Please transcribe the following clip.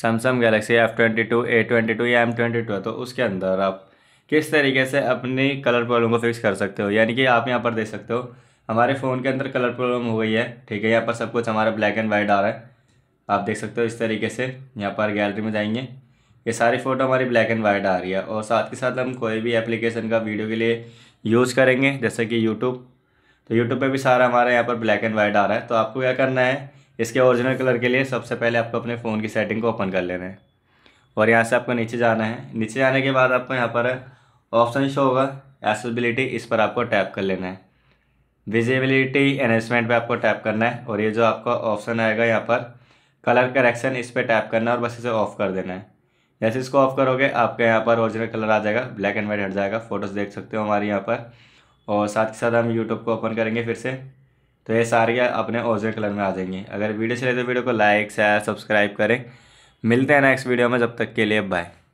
Samsung Galaxy F twenty two A twenty two या M twenty two है तो उसके अंदर आप किस तरीके से अपनी कलर प्रॉब्लम को फिक्स कर सकते हो यानी कि आप यहाँ पर देख सकते हो हमारे फ़ोन के अंदर कलर प्रॉब्लम हो गई है ठीक है यहाँ पर सब कुछ हमारा ब्लैक एंड वाइट आ रहा है आप देख सकते हो इस तरीके से यहाँ पर गैलरी में जाएंगे ये सारी फ़ोटो हमारी ब्लैक एंड वाइट आ रही है और साथ के साथ हम कोई भी एप्लीकेशन का वीडियो के लिए यूज़ करेंगे जैसे कि यूट्यूब तो यूट्यूब पर भी सारा हमारा यहाँ पर ब्लैक एंड वाइट आ रहा है तो आपको क्या करना है इसके ओरिजिनल कलर के लिए सबसे पहले आपको अपने फ़ोन की सेटिंग को ओपन कर लेना है और यहाँ से आपको नीचे जाना है नीचे जाने के बाद आपको यहाँ पर ऑप्शन शो होगा एसेसिबिलिटी इस पर आपको टैप कर लेना है विजिबिलिटी एनहेंसमेंट पे आपको टैप करना है और ये जो आपका ऑप्शन आएगा यहाँ पर कलर करेक्शन इस पर टैप करना है और बस इसे ऑफ़ कर देना है जैसे इसको ऑफ़ करोगे आपके यहाँ पर ओरिजिनल कलर आ जाएगा ब्लैक एंड वाइट हट जाएगा फ़ोटोज़ देख सकते हो हमारे यहाँ पर और साथ ही साथ हम यूट्यूब को ओपन करेंगे फिर से तो ये सारे अपने ओजे कलर में आ जाएंगी अगर वीडियो चले तो वीडियो को लाइक शेयर सब्सक्राइब करें मिलते हैं नेक्स्ट वीडियो में जब तक के लिए बाय